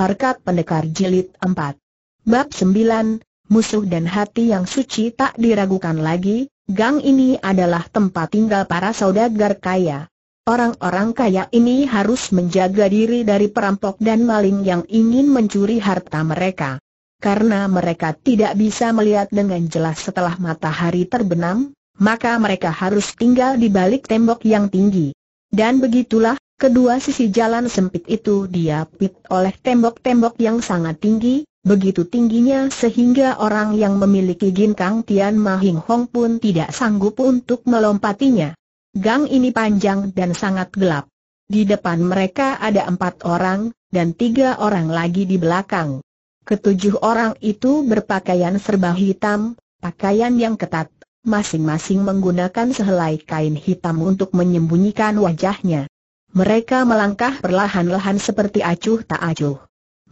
Harkat Pendekar Jilid 4 Bab 9, Musuh dan Hati yang Suci tak diragukan lagi, gang ini adalah tempat tinggal para saudagar kaya. Orang-orang kaya ini harus menjaga diri dari perampok dan maling yang ingin mencuri harta mereka. Karena mereka tidak bisa melihat dengan jelas setelah matahari terbenam, maka mereka harus tinggal di balik tembok yang tinggi. Dan begitulah, Kedua sisi jalan sempit itu diapit oleh tembok-tembok yang sangat tinggi, begitu tingginya sehingga orang yang memiliki ginkang Tian Mahing Hong pun tidak sanggup untuk melompatinya. Gang ini panjang dan sangat gelap. Di depan mereka ada empat orang, dan tiga orang lagi di belakang. Ketujuh orang itu berpakaian serba hitam, pakaian yang ketat, masing-masing menggunakan sehelai kain hitam untuk menyembunyikan wajahnya. Mereka melangkah perlahan-lahan seperti acuh tak acuh.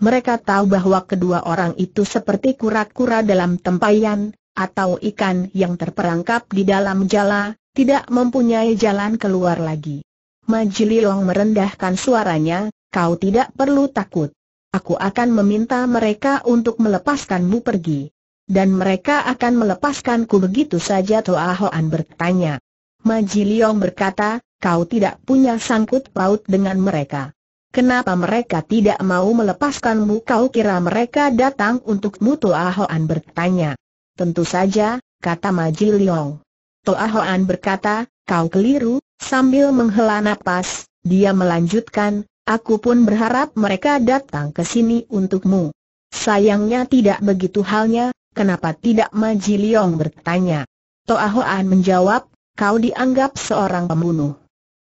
Mereka tahu bahwa kedua orang itu seperti kura-kura dalam tempayan, atau ikan yang terperangkap di dalam jala, tidak mempunyai jalan keluar lagi. Majililong merendahkan suaranya, kau tidak perlu takut. Aku akan meminta mereka untuk melepaskanmu pergi. Dan mereka akan melepaskanku begitu saja Toa Hoan bertanya. Majiliong berkata, kau tidak punya sangkut paut dengan mereka. Kenapa mereka tidak mau melepaskanmu kau kira mereka datang untukmu mutu Ahoan bertanya. Tentu saja, kata Maji Liong. Toa berkata, kau keliru, sambil menghela napas, dia melanjutkan, aku pun berharap mereka datang ke sini untukmu. Sayangnya tidak begitu halnya, kenapa tidak Maji bertanya. Toa menjawab, kau dianggap seorang pembunuh.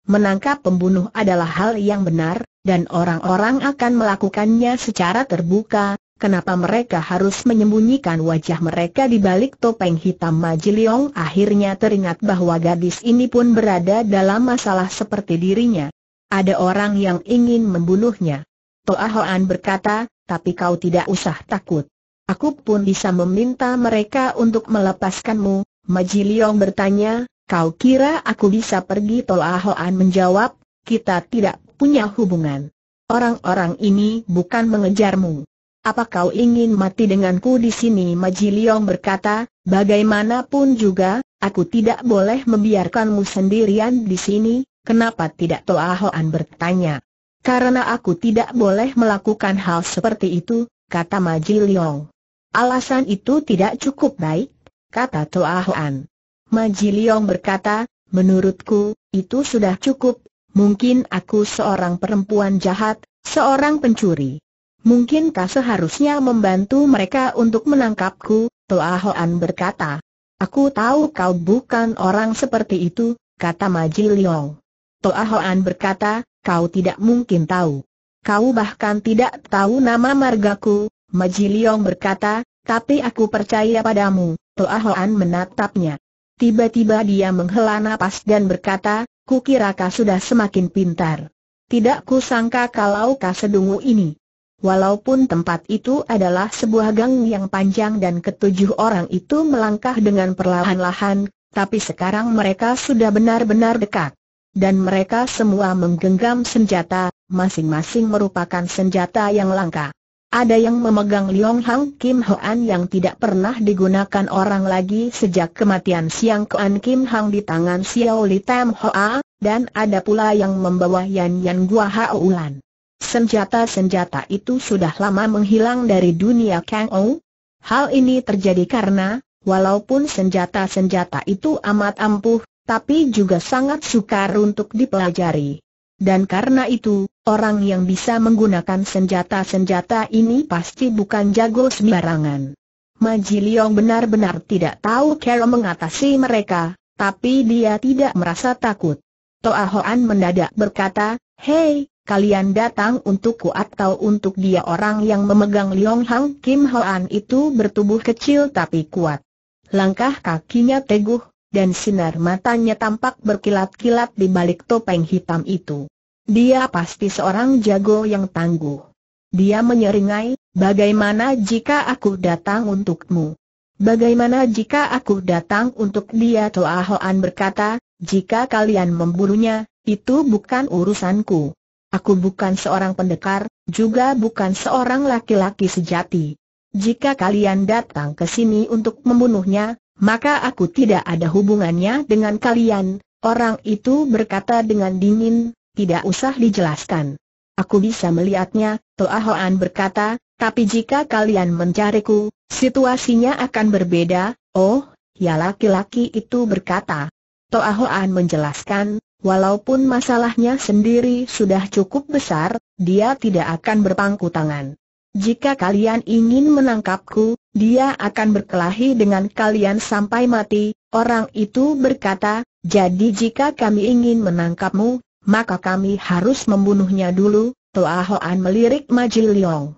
Menangkap pembunuh adalah hal yang benar, dan orang-orang akan melakukannya secara terbuka, kenapa mereka harus menyembunyikan wajah mereka di balik topeng hitam Majiliong akhirnya teringat bahwa gadis ini pun berada dalam masalah seperti dirinya. Ada orang yang ingin membunuhnya. Toa Hoan berkata, tapi kau tidak usah takut. Aku pun bisa meminta mereka untuk melepaskanmu. Majiliong bertanya, Kau kira aku bisa pergi Tolah Hoan menjawab, kita tidak punya hubungan. Orang-orang ini bukan mengejarmu. Apa kau ingin mati denganku di sini Majiliong berkata, bagaimanapun juga, aku tidak boleh membiarkanmu sendirian di sini, kenapa tidak Toa Hoan bertanya. Karena aku tidak boleh melakukan hal seperti itu, kata Majiliong. Alasan itu tidak cukup baik, kata Toa Hoan. Majiliong berkata, menurutku, itu sudah cukup, mungkin aku seorang perempuan jahat, seorang pencuri. Mungkinkah seharusnya membantu mereka untuk menangkapku, Toa Hoan berkata. Aku tahu kau bukan orang seperti itu, kata Majiliong. Toa Hoan berkata, kau tidak mungkin tahu. Kau bahkan tidak tahu nama margaku, Majiliong berkata, tapi aku percaya padamu, Toa Hoan menatapnya. Tiba-tiba dia menghela napas dan berkata, kukira kau sudah semakin pintar. Tidak kusangka kalau kau sedungu ini. Walaupun tempat itu adalah sebuah gang yang panjang dan ketujuh orang itu melangkah dengan perlahan-lahan, tapi sekarang mereka sudah benar-benar dekat. Dan mereka semua menggenggam senjata, masing-masing merupakan senjata yang langka. Ada yang memegang Liong Hang Kim Hoan yang tidak pernah digunakan orang lagi sejak kematian Siang Kuan Kim Hang di tangan Xiao Li Tam Hoa, dan ada pula yang membawa Yan Yan Gua Ulan. Senjata-senjata itu sudah lama menghilang dari dunia Kang Ou. Hal ini terjadi karena, walaupun senjata-senjata itu amat ampuh, tapi juga sangat sukar untuk dipelajari. Dan karena itu, Orang yang bisa menggunakan senjata-senjata ini pasti bukan jago sembarangan. Maji benar-benar tidak tahu cara mengatasi mereka, tapi dia tidak merasa takut. Toa Hoan mendadak berkata, Hei, kalian datang untuk untukku atau untuk dia orang yang memegang Liong Hang Kim Hoan itu bertubuh kecil tapi kuat. Langkah kakinya teguh, dan sinar matanya tampak berkilat-kilat di balik topeng hitam itu. Dia pasti seorang jago yang tangguh. Dia menyeringai, bagaimana jika aku datang untukmu? Bagaimana jika aku datang untuk dia Toa Hoan berkata, jika kalian memburunya, itu bukan urusanku. Aku bukan seorang pendekar, juga bukan seorang laki-laki sejati. Jika kalian datang ke sini untuk membunuhnya, maka aku tidak ada hubungannya dengan kalian, orang itu berkata dengan dingin, tidak usah dijelaskan. Aku bisa melihatnya, Toa Hoan berkata, tapi jika kalian mencariku, situasinya akan berbeda, oh, ya laki-laki itu berkata. Toa Hoan menjelaskan, walaupun masalahnya sendiri sudah cukup besar, dia tidak akan berpangku tangan. Jika kalian ingin menangkapku, dia akan berkelahi dengan kalian sampai mati, orang itu berkata, jadi jika kami ingin menangkapmu, maka kami harus membunuhnya dulu, Toa Hoan melirik Maji Liong.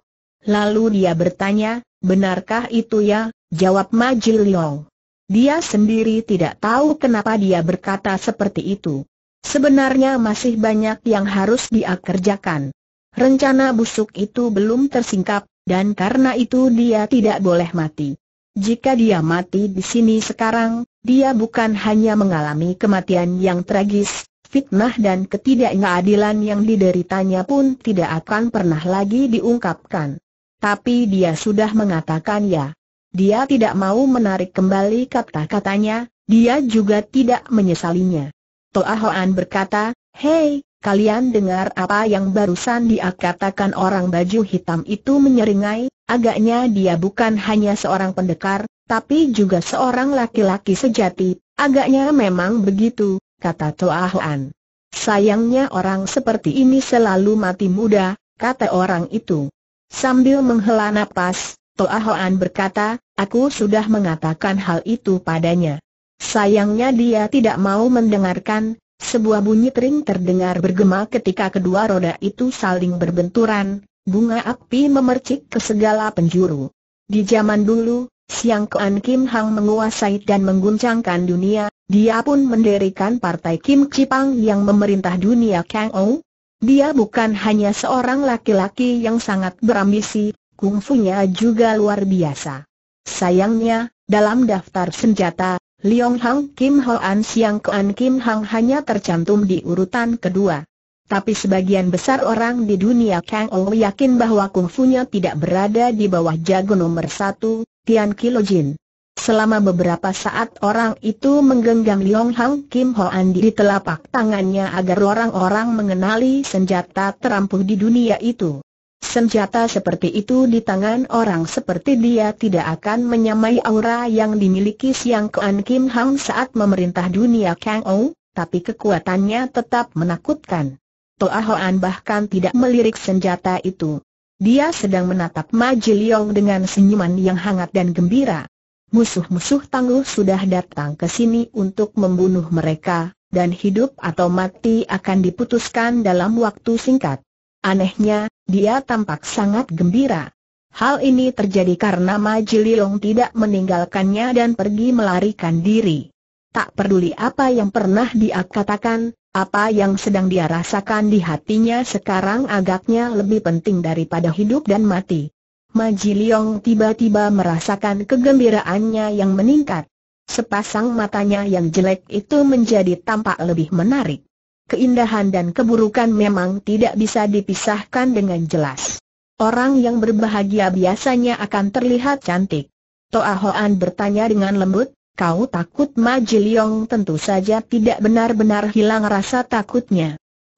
Lalu dia bertanya, benarkah itu ya, jawab Maji Liong. Dia sendiri tidak tahu kenapa dia berkata seperti itu. Sebenarnya masih banyak yang harus dia kerjakan. Rencana busuk itu belum tersingkap, dan karena itu dia tidak boleh mati. Jika dia mati di sini sekarang, dia bukan hanya mengalami kematian yang tragis, Fitnah dan ketidakadilan yang dideritanya pun tidak akan pernah lagi diungkapkan. Tapi dia sudah mengatakan ya. Dia tidak mau menarik kembali kata-katanya, dia juga tidak menyesalinya. Toahoan berkata, Hei, kalian dengar apa yang barusan dia katakan orang baju hitam itu menyeringai, agaknya dia bukan hanya seorang pendekar, tapi juga seorang laki-laki sejati, agaknya memang begitu, kata Toa Hoan. Sayangnya orang seperti ini selalu mati muda, kata orang itu. Sambil menghela napas, Toa Hoan berkata, aku sudah mengatakan hal itu padanya. Sayangnya dia tidak mau mendengarkan, sebuah bunyi tering terdengar bergema ketika kedua roda itu saling berbenturan, bunga api memercik ke segala penjuru. Di zaman dulu, Siang Kuan Kim Hang menguasai dan mengguncangkan dunia, dia pun mendirikan partai Kim Chipang yang memerintah dunia Kang Ou. Dia bukan hanya seorang laki-laki yang sangat berambisi, kungfunya juga luar biasa. Sayangnya, dalam daftar senjata, Liong Hang Kim Hoan Siang Kuan Kim Hang hanya tercantum di urutan kedua. Tapi sebagian besar orang di dunia Kang Ou yakin bahwa kungfunya tidak berada di bawah jago nomor satu, Tian Kilo Jin. Selama beberapa saat orang itu menggenggam Liong Hang Kim Hoan di telapak tangannya agar orang-orang mengenali senjata terampuh di dunia itu. Senjata seperti itu di tangan orang seperti dia tidak akan menyamai aura yang dimiliki Siang Kuan Kim Hang saat memerintah dunia Kang Ou, tapi kekuatannya tetap menakutkan. Toa Hoan bahkan tidak melirik senjata itu. Dia sedang menatap Liong dengan senyuman yang hangat dan gembira. Musuh-musuh tangguh sudah datang ke sini untuk membunuh mereka, dan hidup atau mati akan diputuskan dalam waktu singkat. Anehnya, dia tampak sangat gembira. Hal ini terjadi karena Ma Jililong tidak meninggalkannya dan pergi melarikan diri. Tak peduli apa yang pernah dia katakan, apa yang sedang dia rasakan di hatinya sekarang agaknya lebih penting daripada hidup dan mati. Ma Liong tiba-tiba merasakan kegembiraannya yang meningkat. Sepasang matanya yang jelek itu menjadi tampak lebih menarik. Keindahan dan keburukan memang tidak bisa dipisahkan dengan jelas. Orang yang berbahagia biasanya akan terlihat cantik. Toa Hoan bertanya dengan lembut, kau takut Ma Liong tentu saja tidak benar-benar hilang rasa takutnya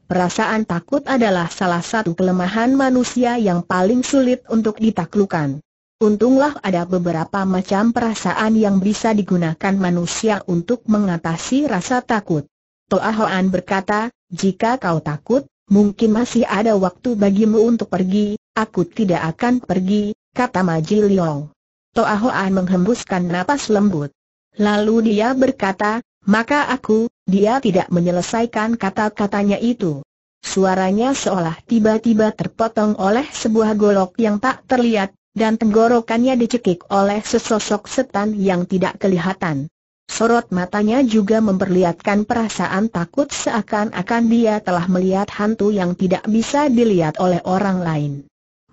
perasaan takut adalah salah satu kelemahan manusia yang paling sulit untuk ditaklukan. Untunglah ada beberapa macam perasaan yang bisa digunakan manusia untuk mengatasi rasa takut. Toa Hoan berkata, jika kau takut, mungkin masih ada waktu bagimu untuk pergi, aku tidak akan pergi, kata Maji Liong. Toa Hoan menghembuskan napas lembut. Lalu dia berkata, maka aku, dia tidak menyelesaikan kata-katanya itu. Suaranya seolah tiba-tiba terpotong oleh sebuah golok yang tak terlihat, dan tenggorokannya dicekik oleh sesosok setan yang tidak kelihatan. Sorot matanya juga memperlihatkan perasaan takut seakan-akan dia telah melihat hantu yang tidak bisa dilihat oleh orang lain.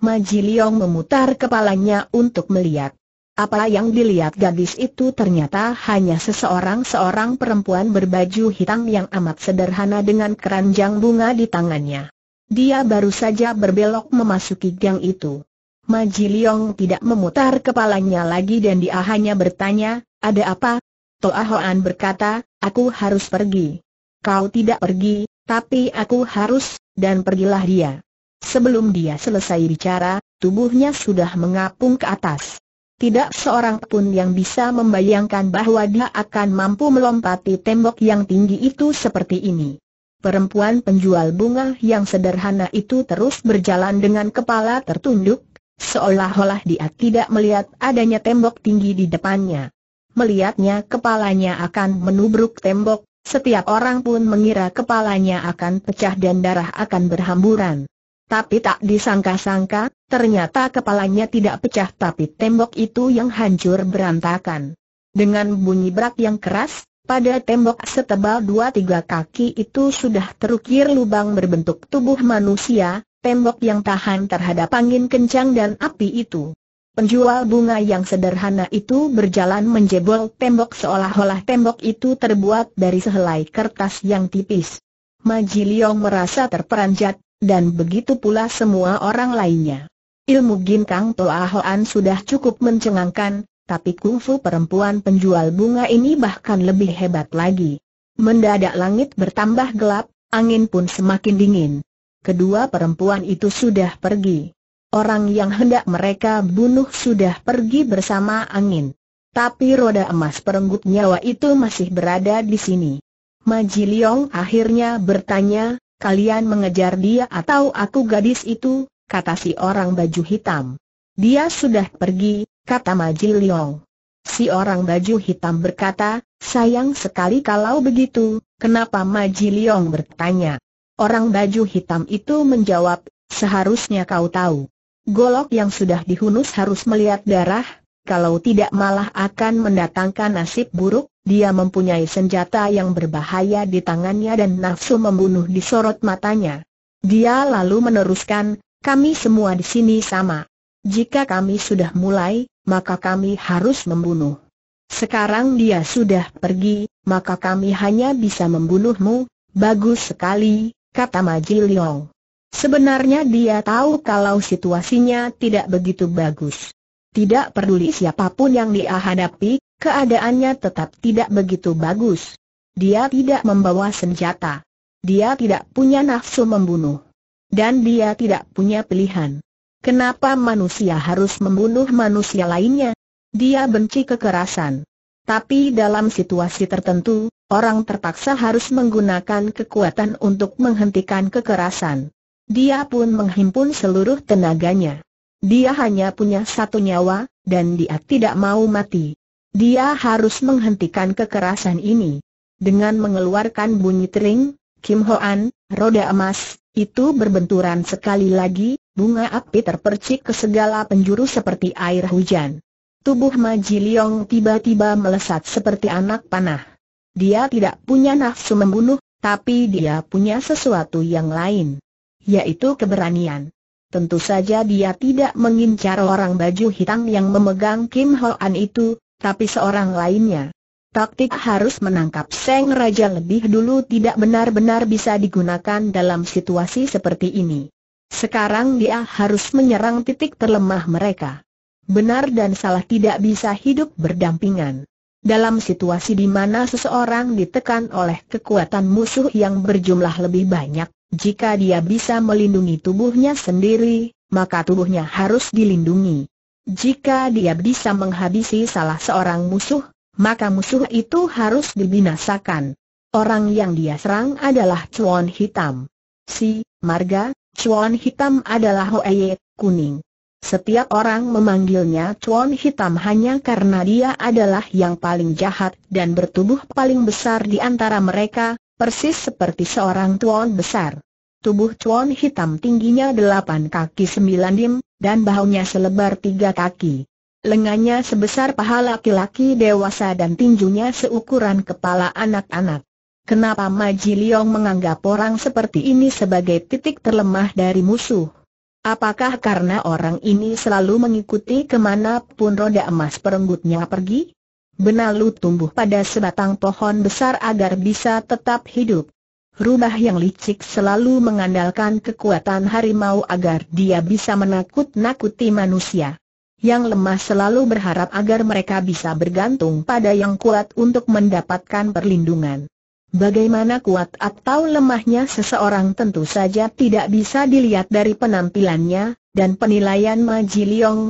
Maji memutar kepalanya untuk melihat. Apa yang dilihat gadis itu ternyata hanya seseorang seorang perempuan berbaju hitam yang amat sederhana dengan keranjang bunga di tangannya. Dia baru saja berbelok memasuki gang itu. Maji Liong tidak memutar kepalanya lagi dan dia hanya bertanya, ada apa? Toa Hoan berkata, aku harus pergi. Kau tidak pergi, tapi aku harus, dan pergilah dia. Sebelum dia selesai bicara, tubuhnya sudah mengapung ke atas. Tidak seorang pun yang bisa membayangkan bahwa dia akan mampu melompati tembok yang tinggi itu seperti ini. Perempuan penjual bunga yang sederhana itu terus berjalan dengan kepala tertunduk, seolah-olah dia tidak melihat adanya tembok tinggi di depannya. Melihatnya kepalanya akan menubruk tembok, setiap orang pun mengira kepalanya akan pecah dan darah akan berhamburan. Tapi tak disangka-sangka, ternyata kepalanya tidak pecah tapi tembok itu yang hancur berantakan. Dengan bunyi berat yang keras, pada tembok setebal 2-3 kaki itu sudah terukir lubang berbentuk tubuh manusia, tembok yang tahan terhadap angin kencang dan api itu. Penjual bunga yang sederhana itu berjalan menjebol tembok seolah-olah tembok itu terbuat dari sehelai kertas yang tipis. Maji merasa terperanjat, dan begitu pula semua orang lainnya. Ilmu Ginkang Toa Hoan sudah cukup mencengangkan, tapi kungfu perempuan penjual bunga ini bahkan lebih hebat lagi. Mendadak langit bertambah gelap, angin pun semakin dingin. Kedua perempuan itu sudah pergi. Orang yang hendak mereka bunuh sudah pergi bersama angin. Tapi roda emas perenggut nyawa itu masih berada di sini. Maji akhirnya bertanya, kalian mengejar dia atau aku gadis itu, kata si orang baju hitam. Dia sudah pergi, kata Maji Liong. Si orang baju hitam berkata, sayang sekali kalau begitu, kenapa Maji Liong bertanya. Orang baju hitam itu menjawab, seharusnya kau tahu. Golok yang sudah dihunus harus melihat darah, kalau tidak malah akan mendatangkan nasib buruk, dia mempunyai senjata yang berbahaya di tangannya dan nafsu membunuh di sorot matanya. Dia lalu meneruskan, kami semua di sini sama. Jika kami sudah mulai, maka kami harus membunuh. Sekarang dia sudah pergi, maka kami hanya bisa membunuhmu. Bagus sekali, kata Maji Sebenarnya dia tahu kalau situasinya tidak begitu bagus. Tidak peduli siapapun yang dia hadapi, keadaannya tetap tidak begitu bagus. Dia tidak membawa senjata. Dia tidak punya nafsu membunuh. Dan dia tidak punya pilihan. Kenapa manusia harus membunuh manusia lainnya? Dia benci kekerasan. Tapi dalam situasi tertentu, orang terpaksa harus menggunakan kekuatan untuk menghentikan kekerasan. Dia pun menghimpun seluruh tenaganya. Dia hanya punya satu nyawa, dan dia tidak mau mati. Dia harus menghentikan kekerasan ini. Dengan mengeluarkan bunyi tering, Kim Hoan, roda emas, itu berbenturan sekali lagi, bunga api terpercik ke segala penjuru seperti air hujan. Tubuh Ma Ji Leong tiba-tiba melesat seperti anak panah. Dia tidak punya nafsu membunuh, tapi dia punya sesuatu yang lain, yaitu keberanian. Tentu saja dia tidak mengincar orang baju hitam yang memegang Kim Hoan itu, tapi seorang lainnya. Taktik harus menangkap Seng Raja lebih dulu tidak benar-benar bisa digunakan dalam situasi seperti ini. Sekarang dia harus menyerang titik terlemah mereka. Benar dan salah tidak bisa hidup berdampingan. Dalam situasi di mana seseorang ditekan oleh kekuatan musuh yang berjumlah lebih banyak, jika dia bisa melindungi tubuhnya sendiri, maka tubuhnya harus dilindungi. Jika dia bisa menghabisi salah seorang musuh, maka musuh itu harus dibinasakan. Orang yang dia serang adalah Cuan Hitam. Si, Marga, Cuan Hitam adalah Hoeye, kuning. Setiap orang memanggilnya Cuan Hitam hanya karena dia adalah yang paling jahat dan bertubuh paling besar di antara mereka, persis seperti seorang tuan besar. Tubuh cuan hitam tingginya delapan kaki sembilan dim, dan bahunya selebar tiga kaki. Lengannya sebesar paha laki-laki dewasa dan tinjunya seukuran kepala anak-anak. Kenapa Maji Liong menganggap orang seperti ini sebagai titik terlemah dari musuh? Apakah karena orang ini selalu mengikuti kemana pun roda emas perenggutnya pergi? Benalu tumbuh pada sebatang pohon besar agar bisa tetap hidup. Rubah yang licik selalu mengandalkan kekuatan harimau agar dia bisa menakut-nakuti manusia. Yang lemah selalu berharap agar mereka bisa bergantung pada yang kuat untuk mendapatkan perlindungan. Bagaimana kuat atau lemahnya seseorang tentu saja tidak bisa dilihat dari penampilannya, dan penilaian Ma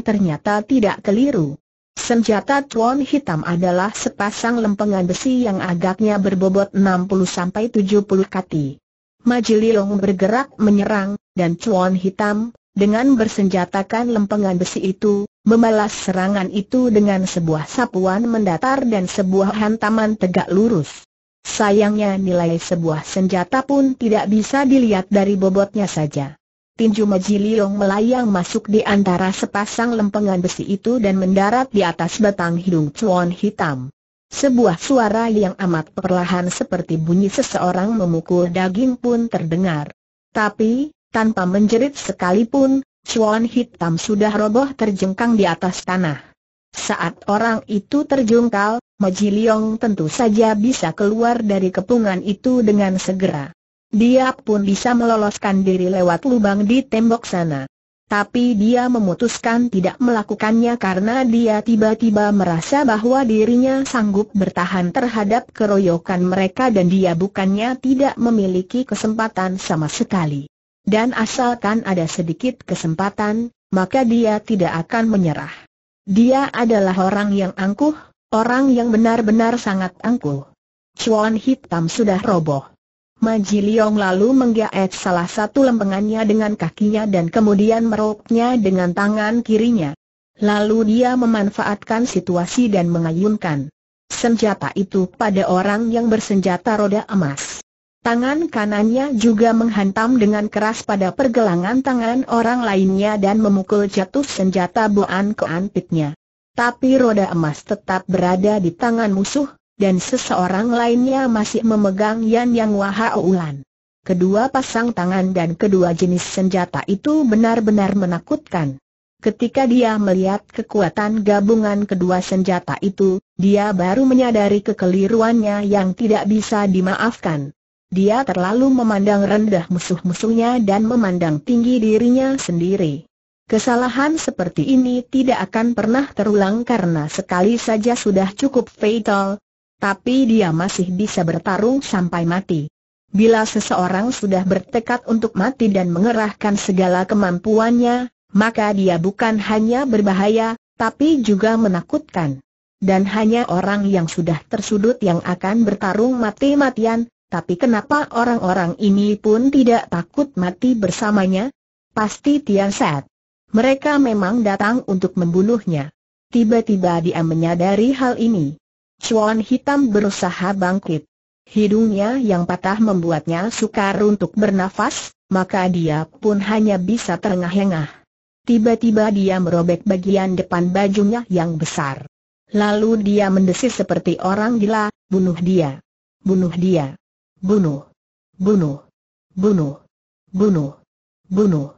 ternyata tidak keliru. Senjata Tuan hitam adalah sepasang lempengan besi yang agaknya berbobot 60-70 kati. Majililong bergerak menyerang, dan cuan hitam, dengan bersenjatakan lempengan besi itu, membalas serangan itu dengan sebuah sapuan mendatar dan sebuah hantaman tegak lurus. Sayangnya nilai sebuah senjata pun tidak bisa dilihat dari bobotnya saja tinju Majiliung melayang masuk di antara sepasang lempengan besi itu dan mendarat di atas batang hidung cuan hitam. Sebuah suara yang amat perlahan seperti bunyi seseorang memukul daging pun terdengar. Tapi, tanpa menjerit sekalipun, cuan hitam sudah roboh terjengkang di atas tanah. Saat orang itu terjungkal, Majiliung tentu saja bisa keluar dari kepungan itu dengan segera dia pun bisa meloloskan diri lewat lubang di tembok sana. Tapi dia memutuskan tidak melakukannya karena dia tiba-tiba merasa bahwa dirinya sanggup bertahan terhadap keroyokan mereka dan dia bukannya tidak memiliki kesempatan sama sekali. Dan asalkan ada sedikit kesempatan, maka dia tidak akan menyerah. Dia adalah orang yang angkuh, orang yang benar-benar sangat angkuh. Cuan hitam sudah roboh. Maji Liong lalu menggaet salah satu lempengannya dengan kakinya dan kemudian meroknya dengan tangan kirinya. Lalu dia memanfaatkan situasi dan mengayunkan senjata itu pada orang yang bersenjata roda emas. Tangan kanannya juga menghantam dengan keras pada pergelangan tangan orang lainnya dan memukul jatuh senjata buan ke antiknya. Tapi roda emas tetap berada di tangan musuh, dan seseorang lainnya masih memegang Yan Yang Wahaulan. Kedua pasang tangan dan kedua jenis senjata itu benar-benar menakutkan. Ketika dia melihat kekuatan gabungan kedua senjata itu, dia baru menyadari kekeliruannya yang tidak bisa dimaafkan. Dia terlalu memandang rendah musuh-musuhnya dan memandang tinggi dirinya sendiri. Kesalahan seperti ini tidak akan pernah terulang karena sekali saja sudah cukup fatal, tapi dia masih bisa bertarung sampai mati. Bila seseorang sudah bertekad untuk mati dan mengerahkan segala kemampuannya, maka dia bukan hanya berbahaya, tapi juga menakutkan. Dan hanya orang yang sudah tersudut yang akan bertarung mati-matian, tapi kenapa orang-orang ini pun tidak takut mati bersamanya? Pasti Tian Set. Mereka memang datang untuk membunuhnya. Tiba-tiba dia menyadari hal ini. Cuan Hitam berusaha bangkit. Hidungnya yang patah membuatnya sukar untuk bernafas, maka dia pun hanya bisa terengah-engah. Tiba-tiba dia merobek bagian depan bajunya yang besar. Lalu dia mendesis seperti orang gila, bunuh dia. Bunuh dia. Bunuh. Bunuh. Bunuh. Bunuh. Bunuh.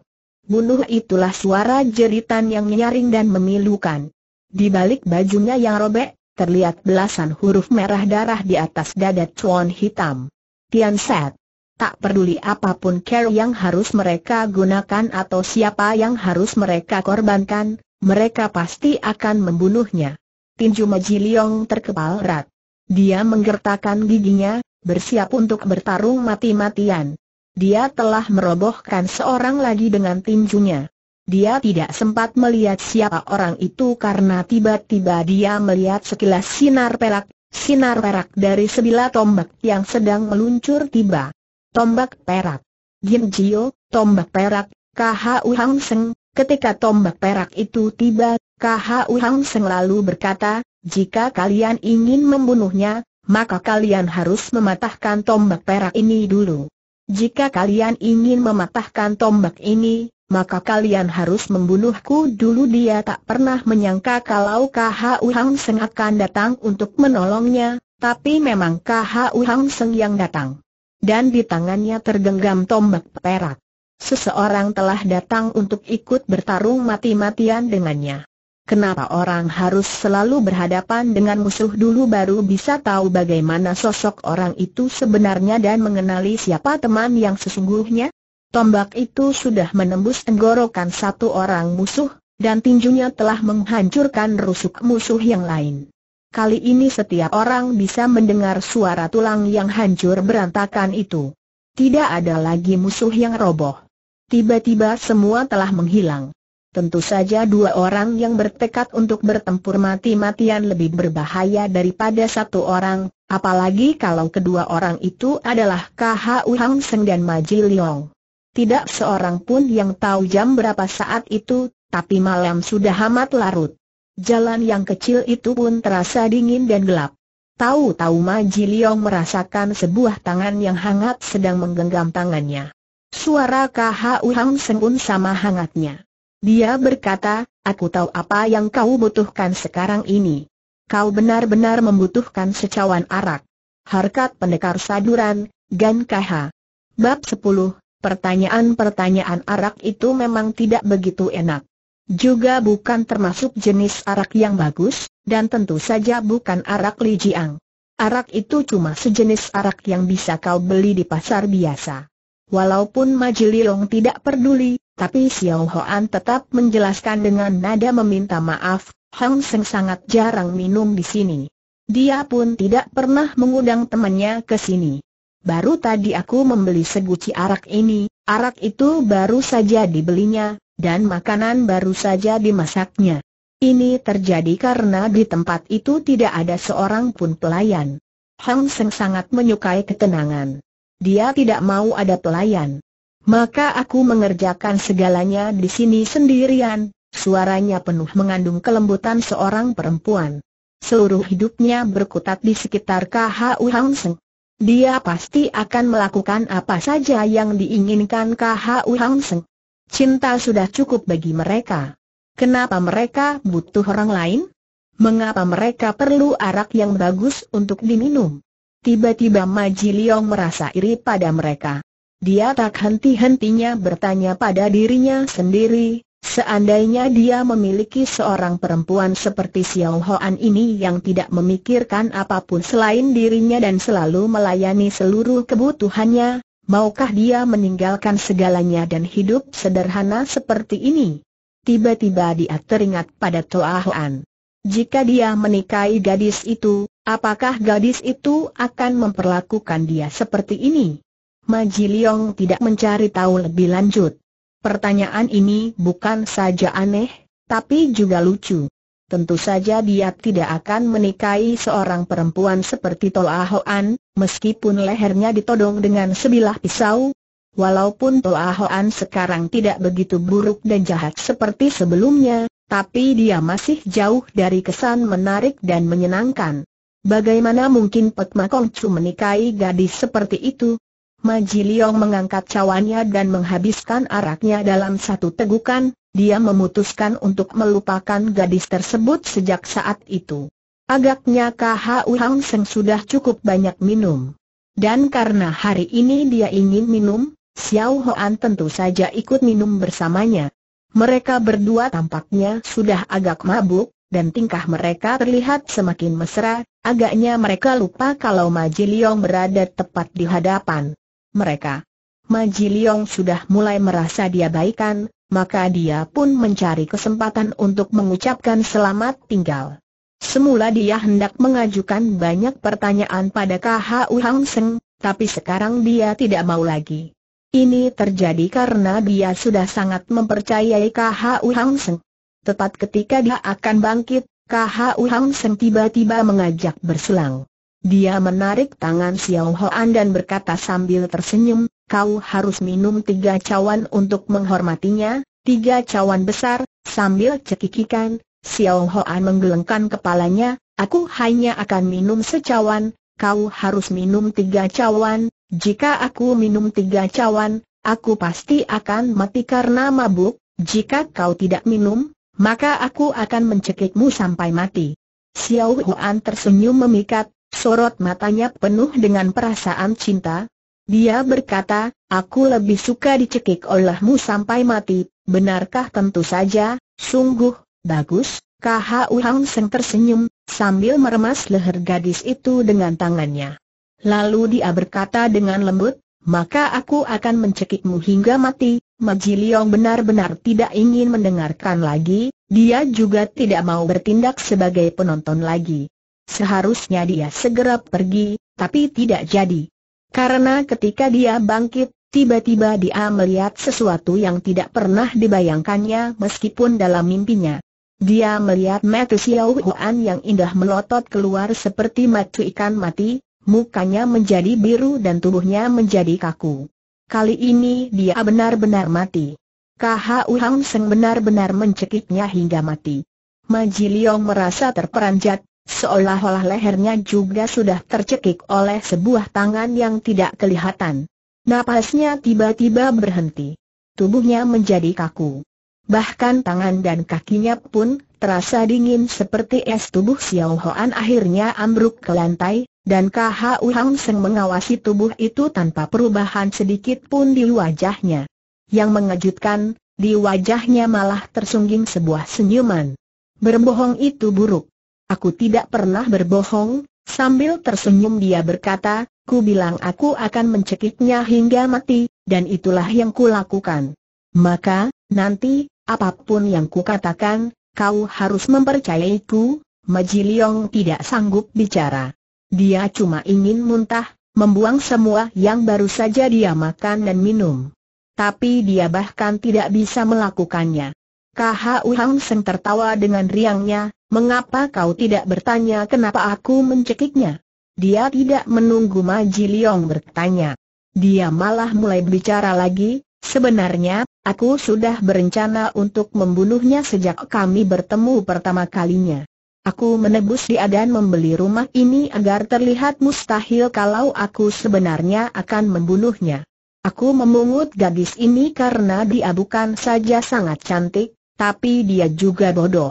Bunuh itulah suara jeritan yang nyaring dan memilukan. Di balik bajunya yang robek, terlihat belasan huruf merah darah di atas dada cuan hitam. Tian Set. Tak peduli apapun care yang harus mereka gunakan atau siapa yang harus mereka korbankan, mereka pasti akan membunuhnya. Tinju Maji Liong terkepal erat. Dia menggertakkan giginya, bersiap untuk bertarung mati-matian. Dia telah merobohkan seorang lagi dengan tinjunya. Dia tidak sempat melihat siapa orang itu karena tiba-tiba dia melihat sekilas sinar perak, sinar perak dari sebilah tombak yang sedang meluncur tiba. Tombak perak. Jin Jio, tombak perak, KHU Hang Seng, ketika tombak perak itu tiba, KHU Hang Seng lalu berkata, jika kalian ingin membunuhnya, maka kalian harus mematahkan tombak perak ini dulu. Jika kalian ingin mematahkan tombak ini, maka kalian harus membunuhku dulu dia tak pernah menyangka kalau KHU Hang Seng akan datang untuk menolongnya, tapi memang KHU Hang Seng yang datang. Dan di tangannya tergenggam tombak perak. Seseorang telah datang untuk ikut bertarung mati-matian dengannya. Kenapa orang harus selalu berhadapan dengan musuh dulu baru bisa tahu bagaimana sosok orang itu sebenarnya dan mengenali siapa teman yang sesungguhnya? Tombak itu sudah menembus tenggorokan satu orang musuh, dan tinjunya telah menghancurkan rusuk musuh yang lain. Kali ini setiap orang bisa mendengar suara tulang yang hancur berantakan itu. Tidak ada lagi musuh yang roboh. Tiba-tiba semua telah menghilang. Tentu saja dua orang yang bertekad untuk bertempur mati-matian lebih berbahaya daripada satu orang, apalagi kalau kedua orang itu adalah KHU Hang Seng dan Maji tidak seorang pun yang tahu jam berapa saat itu, tapi malam sudah amat larut. Jalan yang kecil itu pun terasa dingin dan gelap. Tahu-tahu Ma Ji Liong merasakan sebuah tangan yang hangat sedang menggenggam tangannya. Suara KHU Hang Sengun sama hangatnya. Dia berkata, aku tahu apa yang kau butuhkan sekarang ini. Kau benar-benar membutuhkan secawan arak. Harkat pendekar saduran, Gan KH. Bab 10, Pertanyaan-pertanyaan arak itu memang tidak begitu enak. Juga bukan termasuk jenis arak yang bagus, dan tentu saja bukan arak lijiang. Arak itu cuma sejenis arak yang bisa kau beli di pasar biasa. Walaupun Majililong tidak peduli, tapi Xiao Hoan tetap menjelaskan dengan nada meminta maaf, Hang Seng sangat jarang minum di sini. Dia pun tidak pernah mengundang temannya ke sini baru tadi aku membeli seguci arak ini, arak itu baru saja dibelinya, dan makanan baru saja dimasaknya. Ini terjadi karena di tempat itu tidak ada seorang pun pelayan. Hang Seng sangat menyukai ketenangan. Dia tidak mau ada pelayan. Maka aku mengerjakan segalanya di sini sendirian, suaranya penuh mengandung kelembutan seorang perempuan. Seluruh hidupnya berkutat di sekitar KHU Hang Seng. Dia pasti akan melakukan apa saja yang diinginkan KHU Hang Seng. Cinta sudah cukup bagi mereka. Kenapa mereka butuh orang lain? Mengapa mereka perlu arak yang bagus untuk diminum? Tiba-tiba Maji Liong merasa iri pada mereka. Dia tak henti-hentinya bertanya pada dirinya sendiri, Seandainya dia memiliki seorang perempuan seperti Xiao Hoan ini yang tidak memikirkan apapun selain dirinya dan selalu melayani seluruh kebutuhannya, maukah dia meninggalkan segalanya dan hidup sederhana seperti ini? Tiba-tiba dia teringat pada Toa Hoan. Jika dia menikahi gadis itu, apakah gadis itu akan memperlakukan dia seperti ini? Maji Liong tidak mencari tahu lebih lanjut. Pertanyaan ini bukan saja aneh, tapi juga lucu. Tentu saja dia tidak akan menikahi seorang perempuan seperti Tol Ahoan, meskipun lehernya ditodong dengan sebilah pisau. Walaupun Tol Ahoan sekarang tidak begitu buruk dan jahat seperti sebelumnya, tapi dia masih jauh dari kesan menarik dan menyenangkan. Bagaimana mungkin Pek Makong Chu menikahi gadis seperti itu? Maji Liong mengangkat cawannya dan menghabiskan araknya dalam satu tegukan, dia memutuskan untuk melupakan gadis tersebut sejak saat itu. Agaknya KHU Hang Seng sudah cukup banyak minum. Dan karena hari ini dia ingin minum, Xiao Hoan tentu saja ikut minum bersamanya. Mereka berdua tampaknya sudah agak mabuk, dan tingkah mereka terlihat semakin mesra, agaknya mereka lupa kalau Ma berada tepat di hadapan mereka. Maji Liong sudah mulai merasa dia baikan, maka dia pun mencari kesempatan untuk mengucapkan selamat tinggal. Semula dia hendak mengajukan banyak pertanyaan pada KHU Hang Seng, tapi sekarang dia tidak mau lagi. Ini terjadi karena dia sudah sangat mempercayai KHU Hang Seng. Tepat ketika dia akan bangkit, KHU Hang Seng tiba-tiba mengajak berselang. Dia menarik tangan Xiao Hoan dan berkata sambil tersenyum, kau harus minum tiga cawan untuk menghormatinya, tiga cawan besar, sambil cekikikan, Xiao Hoan menggelengkan kepalanya, aku hanya akan minum secawan, kau harus minum tiga cawan, jika aku minum tiga cawan, aku pasti akan mati karena mabuk, jika kau tidak minum, maka aku akan mencekikmu sampai mati. Xiao Huan tersenyum memikat, Sorot matanya penuh dengan perasaan cinta. Dia berkata, aku lebih suka dicekik olehmu sampai mati, benarkah tentu saja, sungguh, bagus, KHU Hang Seng tersenyum, sambil meremas leher gadis itu dengan tangannya. Lalu dia berkata dengan lembut, maka aku akan mencekikmu hingga mati, Maji Liong benar-benar tidak ingin mendengarkan lagi, dia juga tidak mau bertindak sebagai penonton lagi. Seharusnya dia segera pergi, tapi tidak jadi. Karena ketika dia bangkit, tiba-tiba dia melihat sesuatu yang tidak pernah dibayangkannya meskipun dalam mimpinya. Dia melihat Matu Xiao Huan yang indah melotot keluar seperti matu ikan mati, mukanya menjadi biru dan tubuhnya menjadi kaku. Kali ini dia benar-benar mati. KHU Hang Seng benar-benar mencekiknya hingga mati. Majiliong merasa terperanjat, Seolah-olah lehernya juga sudah tercekik oleh sebuah tangan yang tidak kelihatan. Napasnya tiba-tiba berhenti. Tubuhnya menjadi kaku. Bahkan tangan dan kakinya pun terasa dingin seperti es tubuh Xiao Hoan akhirnya ambruk ke lantai, dan KHU Hang Seng mengawasi tubuh itu tanpa perubahan sedikit pun di wajahnya. Yang mengejutkan, di wajahnya malah tersungging sebuah senyuman. Berbohong itu buruk. Aku tidak pernah berbohong, sambil tersenyum dia berkata, ku bilang aku akan mencekiknya hingga mati, dan itulah yang kulakukan. Maka, nanti, apapun yang ku katakan, kau harus mempercayaiku, Majiliong tidak sanggup bicara. Dia cuma ingin muntah, membuang semua yang baru saja dia makan dan minum. Tapi dia bahkan tidak bisa melakukannya. KHU Hang Seng tertawa dengan riangnya, mengapa kau tidak bertanya kenapa aku mencekiknya? Dia tidak menunggu Ma Ji bertanya. Dia malah mulai bicara lagi, sebenarnya, aku sudah berencana untuk membunuhnya sejak kami bertemu pertama kalinya. Aku menebus dia dan membeli rumah ini agar terlihat mustahil kalau aku sebenarnya akan membunuhnya. Aku memungut gadis ini karena dia bukan saja sangat cantik, tapi dia juga bodoh.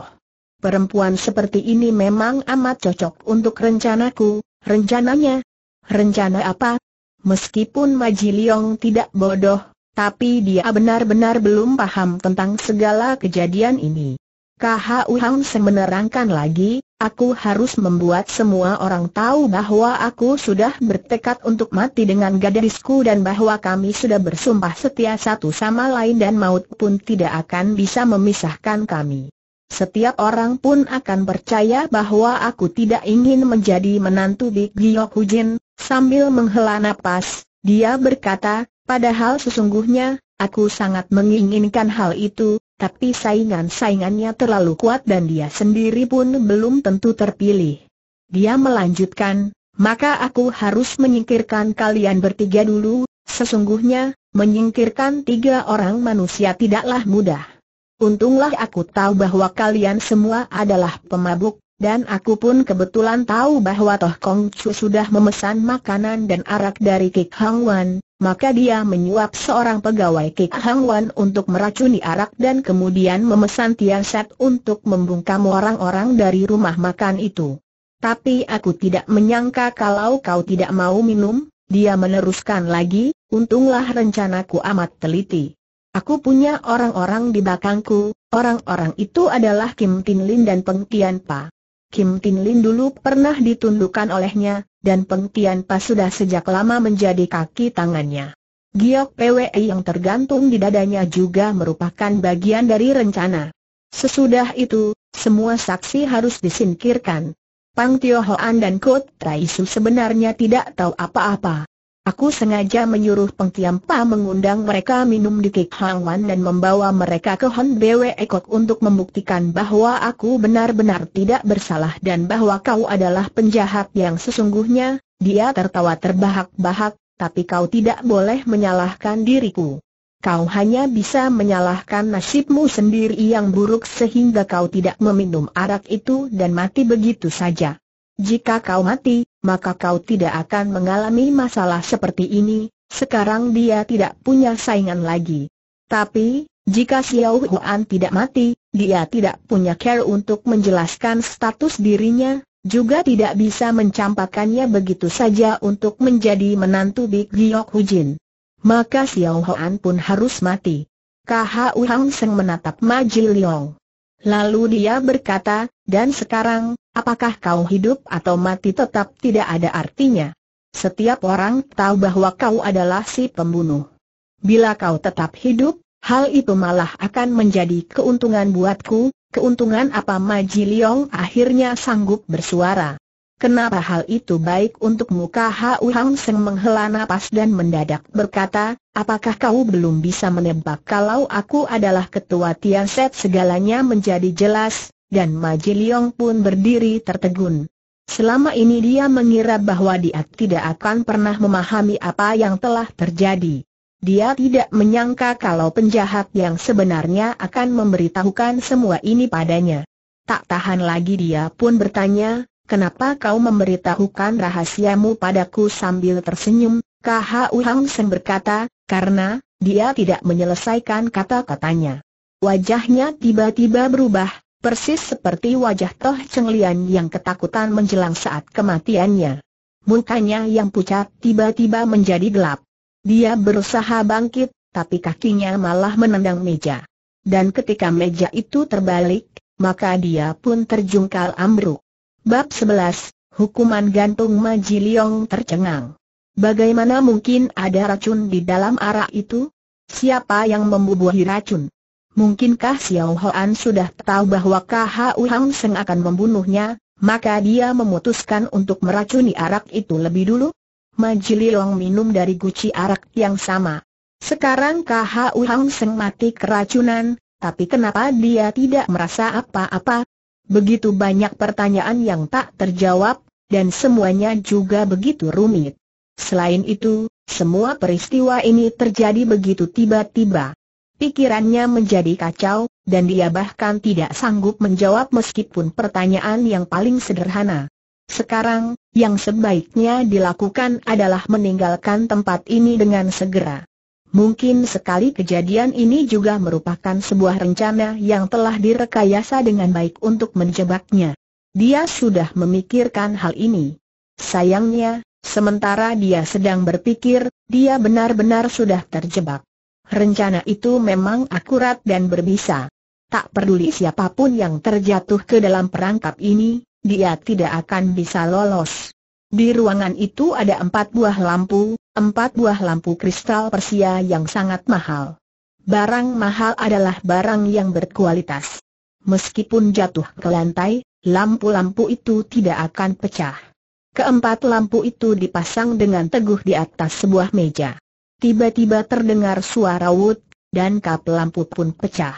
Perempuan seperti ini memang amat cocok untuk rencanaku, rencananya. Rencana apa? Meskipun Maji Liong tidak bodoh, tapi dia benar-benar belum paham tentang segala kejadian ini. KHU Hang menerangkan lagi, Aku harus membuat semua orang tahu bahwa aku sudah bertekad untuk mati dengan gadisku dan bahwa kami sudah bersumpah setia satu sama lain dan maut pun tidak akan bisa memisahkan kami. Setiap orang pun akan percaya bahwa aku tidak ingin menjadi menantu Big Giok Hujin, sambil menghela nafas, dia berkata, padahal sesungguhnya, aku sangat menginginkan hal itu, tapi saingan-saingannya terlalu kuat dan dia sendiri pun belum tentu terpilih. Dia melanjutkan, maka aku harus menyingkirkan kalian bertiga dulu, sesungguhnya, menyingkirkan tiga orang manusia tidaklah mudah. Untunglah aku tahu bahwa kalian semua adalah pemabuk, dan aku pun kebetulan tahu bahwa Toh Kong Chu sudah memesan makanan dan arak dari Kik Hang Wan, maka dia menyuap seorang pegawai Kik Hang Wan untuk meracuni arak dan kemudian memesan Tian Set untuk membungkam orang-orang dari rumah makan itu. Tapi aku tidak menyangka kalau kau tidak mau minum, dia meneruskan lagi, untunglah rencanaku amat teliti. Aku punya orang-orang di belakangku, orang-orang itu adalah Kim Tin Lin dan Peng Tian Pa. Kim Tin Lin dulu pernah ditundukkan olehnya, dan pengkian pas sudah sejak lama menjadi kaki tangannya. Giok PWI yang tergantung di dadanya juga merupakan bagian dari rencana. Sesudah itu, semua saksi harus disingkirkan. Pang Tio Hoan dan Kut Traisu sebenarnya tidak tahu apa-apa. Aku sengaja menyuruh pengtiampa mengundang mereka minum di Kik Hang Wan dan membawa mereka ke Hon Bwe Ekok untuk membuktikan bahwa aku benar-benar tidak bersalah dan bahwa kau adalah penjahat yang sesungguhnya. Dia tertawa terbahak-bahak, tapi kau tidak boleh menyalahkan diriku. Kau hanya bisa menyalahkan nasibmu sendiri yang buruk sehingga kau tidak meminum arak itu dan mati begitu saja. Jika kau mati, maka kau tidak akan mengalami masalah seperti ini, sekarang dia tidak punya saingan lagi. Tapi, jika Xiao Huan tidak mati, dia tidak punya care untuk menjelaskan status dirinya, juga tidak bisa mencampakannya begitu saja untuk menjadi menantu Big Giok Hujin. Maka Xiao Huan pun harus mati. KHU Hang Seng menatap Maji Lalu dia berkata, dan sekarang, Apakah kau hidup atau mati tetap tidak ada artinya. Setiap orang tahu bahwa kau adalah si pembunuh. Bila kau tetap hidup, hal itu malah akan menjadi keuntungan buatku, keuntungan apa Maji Liong akhirnya sanggup bersuara. Kenapa hal itu baik untuk muka Hau Hang Seng menghela napas dan mendadak berkata, apakah kau belum bisa menebak kalau aku adalah ketua Tian Set segalanya menjadi jelas, dan Ma pun berdiri tertegun. Selama ini dia mengira bahwa dia tidak akan pernah memahami apa yang telah terjadi. Dia tidak menyangka kalau penjahat yang sebenarnya akan memberitahukan semua ini padanya. Tak tahan lagi dia pun bertanya, kenapa kau memberitahukan rahasiamu padaku sambil tersenyum? KHU Hang Sen berkata, karena, dia tidak menyelesaikan kata-katanya. Wajahnya tiba-tiba berubah, persis seperti wajah Toh Cheng yang ketakutan menjelang saat kematiannya. Mukanya yang pucat tiba-tiba menjadi gelap. Dia berusaha bangkit, tapi kakinya malah menendang meja. Dan ketika meja itu terbalik, maka dia pun terjungkal ambruk. Bab 11, Hukuman Gantung Maji tercengang. Bagaimana mungkin ada racun di dalam arak itu? Siapa yang membubuhi racun? Mungkinkah Xiao Hoan sudah tahu bahwa KHU Hang Seng akan membunuhnya, maka dia memutuskan untuk meracuni arak itu lebih dulu? Majili Long minum dari guci arak yang sama. Sekarang KHU Hang Seng mati keracunan, tapi kenapa dia tidak merasa apa-apa? Begitu banyak pertanyaan yang tak terjawab, dan semuanya juga begitu rumit. Selain itu, semua peristiwa ini terjadi begitu tiba-tiba. Pikirannya menjadi kacau, dan dia bahkan tidak sanggup menjawab meskipun pertanyaan yang paling sederhana. Sekarang, yang sebaiknya dilakukan adalah meninggalkan tempat ini dengan segera. Mungkin sekali kejadian ini juga merupakan sebuah rencana yang telah direkayasa dengan baik untuk menjebaknya. Dia sudah memikirkan hal ini. Sayangnya, sementara dia sedang berpikir, dia benar-benar sudah terjebak rencana itu memang akurat dan berbisa. Tak peduli siapapun yang terjatuh ke dalam perangkap ini, dia tidak akan bisa lolos. Di ruangan itu ada empat buah lampu, empat buah lampu kristal Persia yang sangat mahal. Barang mahal adalah barang yang berkualitas. Meskipun jatuh ke lantai, lampu-lampu itu tidak akan pecah. Keempat lampu itu dipasang dengan teguh di atas sebuah meja. Tiba-tiba terdengar suara wut, dan kap lampu pun pecah.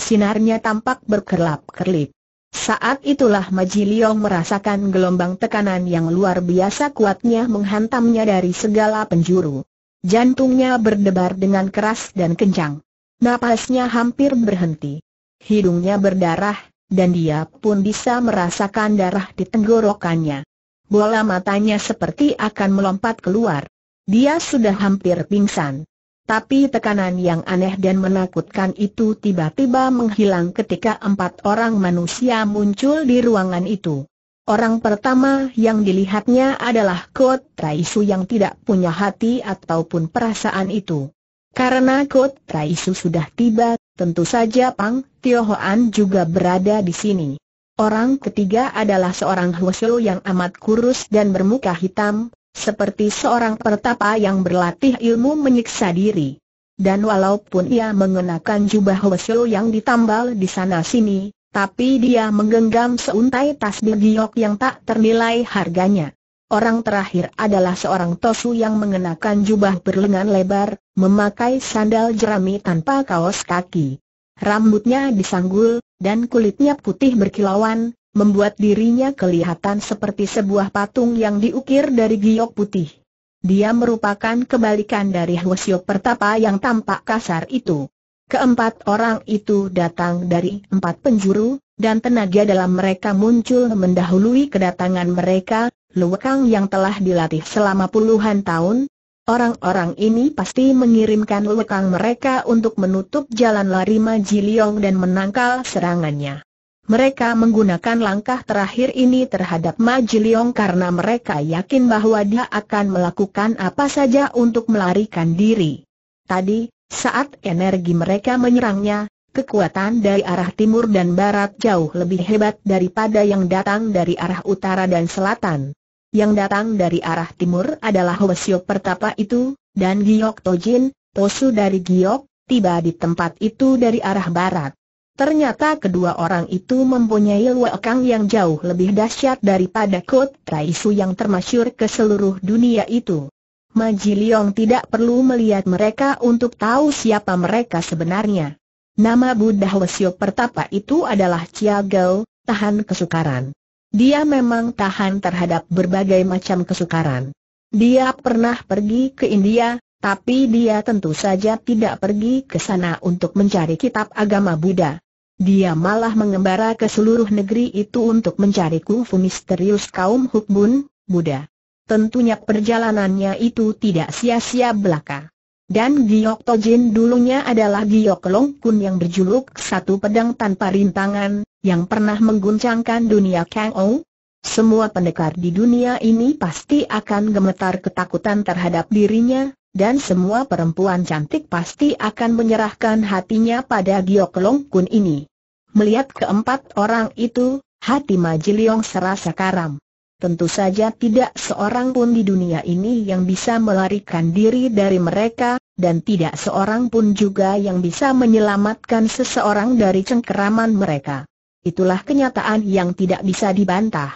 Sinarnya tampak berkerlap-kerlip. Saat itulah Maji Liong merasakan gelombang tekanan yang luar biasa kuatnya menghantamnya dari segala penjuru. Jantungnya berdebar dengan keras dan kencang. Napasnya hampir berhenti. Hidungnya berdarah, dan dia pun bisa merasakan darah di tenggorokannya. Bola matanya seperti akan melompat keluar. Dia sudah hampir pingsan. Tapi tekanan yang aneh dan menakutkan itu tiba-tiba menghilang ketika empat orang manusia muncul di ruangan itu. Orang pertama yang dilihatnya adalah Kot Traisu yang tidak punya hati ataupun perasaan itu. Karena Kot Traisu sudah tiba, tentu saja Pang Tio juga berada di sini. Orang ketiga adalah seorang Huoseo yang amat kurus dan bermuka hitam, seperti seorang pertapa yang berlatih ilmu menyiksa diri. Dan walaupun ia mengenakan jubah wesel yang ditambal di sana-sini, tapi dia menggenggam seuntai tas giok yang tak ternilai harganya. Orang terakhir adalah seorang tosu yang mengenakan jubah berlengan lebar, memakai sandal jerami tanpa kaos kaki. Rambutnya disanggul, dan kulitnya putih berkilauan, membuat dirinya kelihatan seperti sebuah patung yang diukir dari giok putih. Dia merupakan kebalikan dari Hwasyok Pertapa yang tampak kasar itu. Keempat orang itu datang dari empat penjuru, dan tenaga dalam mereka muncul mendahului kedatangan mereka, Luwekang yang telah dilatih selama puluhan tahun. Orang-orang ini pasti mengirimkan Luwekang mereka untuk menutup jalan lari Majiliong dan menangkal serangannya. Mereka menggunakan langkah terakhir ini terhadap Ma karena mereka yakin bahwa dia akan melakukan apa saja untuk melarikan diri. Tadi, saat energi mereka menyerangnya, kekuatan dari arah timur dan barat jauh lebih hebat daripada yang datang dari arah utara dan selatan. Yang datang dari arah timur adalah Hwasyo Pertapa itu, dan Giok Tojin, Tosu dari Giok, tiba di tempat itu dari arah barat. Ternyata kedua orang itu mempunyai luakang yang jauh lebih dahsyat daripada Kot Raisu yang termasyur ke seluruh dunia itu. Majiliong tidak perlu melihat mereka untuk tahu siapa mereka sebenarnya. Nama Buddha Wesio Pertapa itu adalah Chia Gau, tahan kesukaran. Dia memang tahan terhadap berbagai macam kesukaran. Dia pernah pergi ke India, tapi dia tentu saja tidak pergi ke sana untuk mencari kitab agama Buddha. Dia malah mengembara ke seluruh negeri itu untuk mencari kungfu misterius kaum Hukbun, Buddha. Tentunya perjalanannya itu tidak sia-sia belaka. Dan Giok Tojin dulunya adalah Giok Long Kun yang berjuluk satu pedang tanpa rintangan, yang pernah mengguncangkan dunia Kang Ou. Semua pendekar di dunia ini pasti akan gemetar ketakutan terhadap dirinya, dan semua perempuan cantik pasti akan menyerahkan hatinya pada Giok Long Kun ini. Melihat keempat orang itu, hati Majiliong serasa karam. Tentu saja tidak seorang pun di dunia ini yang bisa melarikan diri dari mereka, dan tidak seorang pun juga yang bisa menyelamatkan seseorang dari cengkeraman mereka. Itulah kenyataan yang tidak bisa dibantah.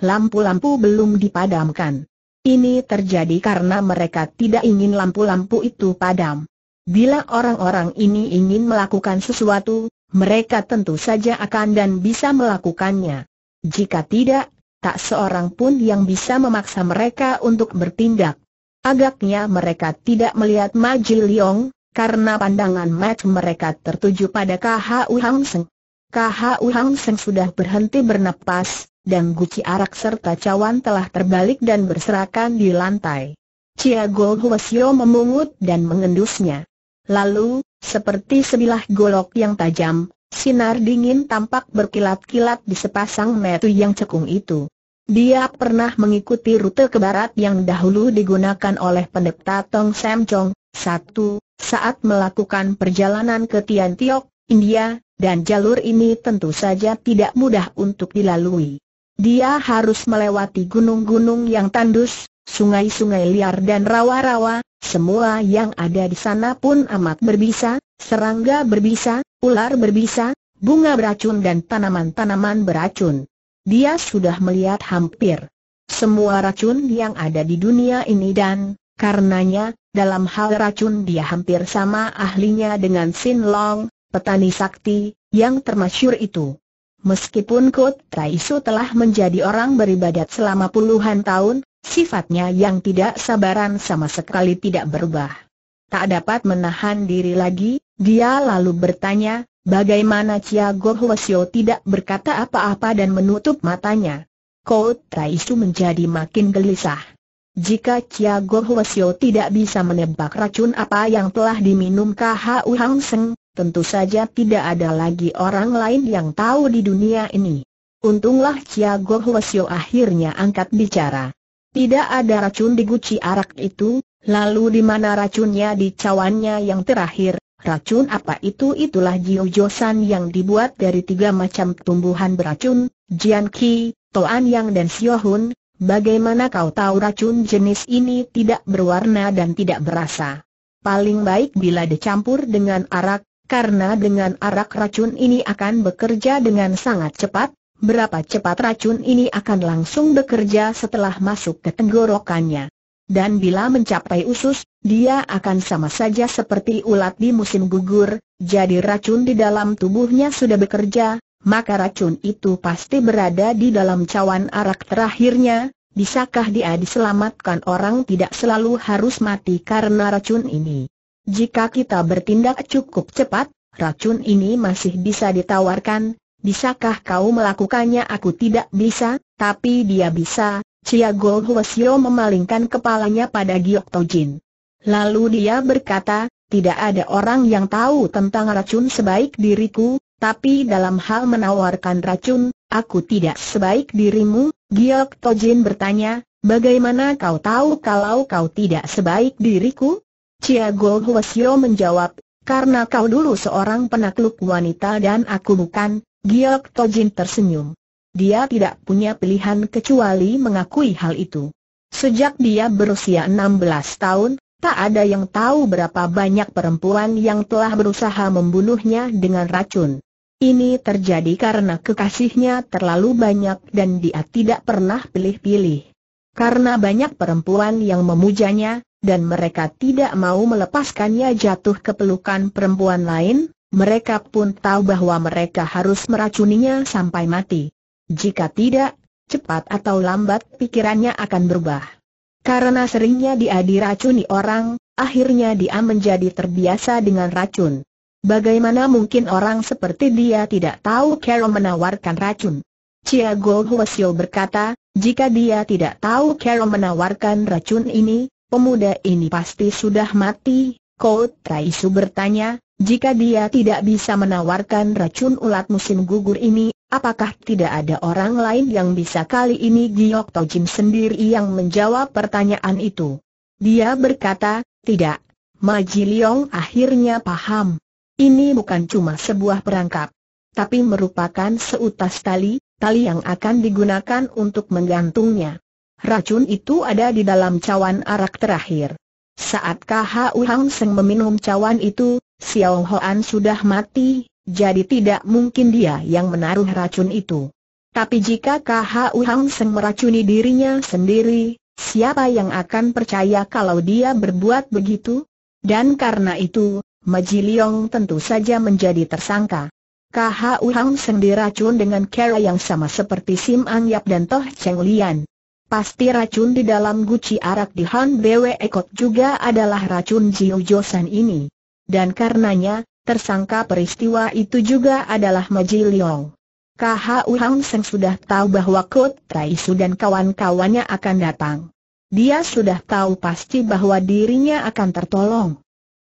Lampu-lampu belum dipadamkan. Ini terjadi karena mereka tidak ingin lampu-lampu itu padam. Bila orang-orang ini ingin melakukan sesuatu, mereka tentu saja akan dan bisa melakukannya. Jika tidak, tak seorang pun yang bisa memaksa mereka untuk bertindak. Agaknya mereka tidak melihat Ma Liong, karena pandangan mata mereka tertuju pada KHU Hang Seng. KHU Hang Seng sudah berhenti bernapas, dan guci arak serta Cawan telah terbalik dan berserakan di lantai. Chia Gol memungut dan mengendusnya. Lalu, seperti sebilah golok yang tajam, sinar dingin tampak berkilat-kilat di sepasang metu yang cekung itu. Dia pernah mengikuti rute ke barat yang dahulu digunakan oleh pendeta Tong Sam Chong, satu, saat melakukan perjalanan ke Tian Tiok, India, dan jalur ini tentu saja tidak mudah untuk dilalui. Dia harus melewati gunung-gunung yang tandus, sungai-sungai liar dan rawa-rawa, semua yang ada di sana pun amat berbisa, serangga berbisa, ular berbisa, bunga beracun dan tanaman-tanaman beracun. Dia sudah melihat hampir semua racun yang ada di dunia ini dan, karenanya, dalam hal racun dia hampir sama ahlinya dengan Sin Long, petani sakti, yang termasyur itu. Meskipun Kot Taisu telah menjadi orang beribadat selama puluhan tahun, sifatnya yang tidak sabaran sama sekali tidak berubah. Tak dapat menahan diri lagi, dia lalu bertanya, bagaimana Chiago Huasio tidak berkata apa-apa dan menutup matanya. Kot Taisu menjadi makin gelisah. Jika Chiago Huasio tidak bisa menebak racun apa yang telah diminum KHU Hang Seng, tentu saja tidak ada lagi orang lain yang tahu di dunia ini. Untunglah Chia Go akhirnya angkat bicara. Tidak ada racun di guci arak itu, lalu di mana racunnya di cawannya yang terakhir, racun apa itu itulah jiojosan yang dibuat dari tiga macam tumbuhan beracun, Jian Ki, Toan Yang dan Hun, bagaimana kau tahu racun jenis ini tidak berwarna dan tidak berasa? Paling baik bila dicampur dengan arak, karena dengan arak racun ini akan bekerja dengan sangat cepat, berapa cepat racun ini akan langsung bekerja setelah masuk ke tenggorokannya. Dan bila mencapai usus, dia akan sama saja seperti ulat di musim gugur, jadi racun di dalam tubuhnya sudah bekerja, maka racun itu pasti berada di dalam cawan arak terakhirnya, bisakah dia diselamatkan orang tidak selalu harus mati karena racun ini. Jika kita bertindak cukup cepat, racun ini masih bisa ditawarkan, bisakah kau melakukannya aku tidak bisa, tapi dia bisa, Cia Gol Huasio memalingkan kepalanya pada Giok Tojin. Lalu dia berkata, tidak ada orang yang tahu tentang racun sebaik diriku, tapi dalam hal menawarkan racun, aku tidak sebaik dirimu, Giok Tojin bertanya, bagaimana kau tahu kalau kau tidak sebaik diriku? Chiago Huasio menjawab, karena kau dulu seorang penakluk wanita dan aku bukan, Giok Tojin tersenyum. Dia tidak punya pilihan kecuali mengakui hal itu. Sejak dia berusia 16 tahun, tak ada yang tahu berapa banyak perempuan yang telah berusaha membunuhnya dengan racun. Ini terjadi karena kekasihnya terlalu banyak dan dia tidak pernah pilih-pilih. Karena banyak perempuan yang memujanya, dan mereka tidak mau melepaskannya jatuh ke pelukan perempuan lain, mereka pun tahu bahwa mereka harus meracuninya sampai mati. Jika tidak, cepat atau lambat pikirannya akan berubah. Karena seringnya dia diracuni orang, akhirnya dia menjadi terbiasa dengan racun. Bagaimana mungkin orang seperti dia tidak tahu Carol menawarkan racun? Chia Gold Huasio berkata, jika dia tidak tahu Carol menawarkan racun ini, pemuda ini pasti sudah mati, Kau Taisu bertanya, jika dia tidak bisa menawarkan racun ulat musim gugur ini, apakah tidak ada orang lain yang bisa kali ini Giok Tojin sendiri yang menjawab pertanyaan itu? Dia berkata, tidak. Maji Leong akhirnya paham. Ini bukan cuma sebuah perangkap, tapi merupakan seutas tali, tali yang akan digunakan untuk menggantungnya. Racun itu ada di dalam cawan arak terakhir. Saat KHU Hang Seng meminum cawan itu, Xiao Hoan sudah mati, jadi tidak mungkin dia yang menaruh racun itu. Tapi jika KHU Hang Seng meracuni dirinya sendiri, siapa yang akan percaya kalau dia berbuat begitu? Dan karena itu, Maji Liong tentu saja menjadi tersangka. KHU Hang Seng diracun dengan cara yang sama seperti Sim Ang Yap dan Toh Cheng Lian. Pasti racun di dalam guci arak di Han Bwe Ekot juga adalah racun Jiu Josan ini. Dan karenanya, tersangka peristiwa itu juga adalah Maji Liong. KHU Hang Seng sudah tahu bahwa Kot Su dan kawan-kawannya akan datang. Dia sudah tahu pasti bahwa dirinya akan tertolong.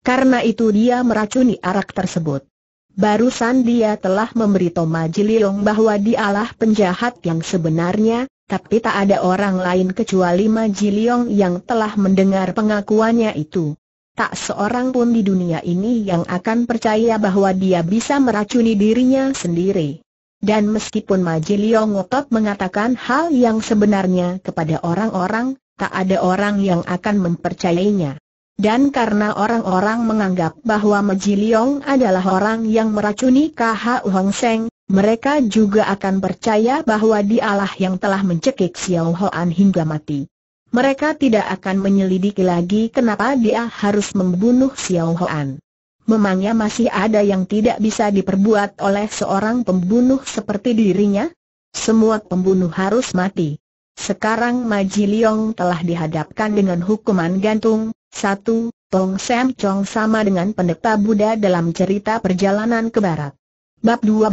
Karena itu dia meracuni arak tersebut. Barusan dia telah memberitahu Maji Liong bahwa dialah penjahat yang sebenarnya, tapi tak ada orang lain kecuali Ma Leong yang telah mendengar pengakuannya itu. Tak seorang pun di dunia ini yang akan percaya bahwa dia bisa meracuni dirinya sendiri. Dan meskipun Ma Leong ngotot mengatakan hal yang sebenarnya kepada orang-orang, tak ada orang yang akan mempercayainya. Dan karena orang-orang menganggap bahwa Ma Leong adalah orang yang meracuni KH Hong Seng, mereka juga akan percaya bahwa dialah yang telah mencekik Xiao Hoan hingga mati. Mereka tidak akan menyelidiki lagi kenapa dia harus membunuh Xiao Hoan. Memangnya masih ada yang tidak bisa diperbuat oleh seorang pembunuh seperti dirinya? Semua pembunuh harus mati. Sekarang Maji Leong telah dihadapkan dengan hukuman gantung, satu, Tong Sam Chong sama dengan pendeta Buddha dalam cerita perjalanan ke barat. Bab 12,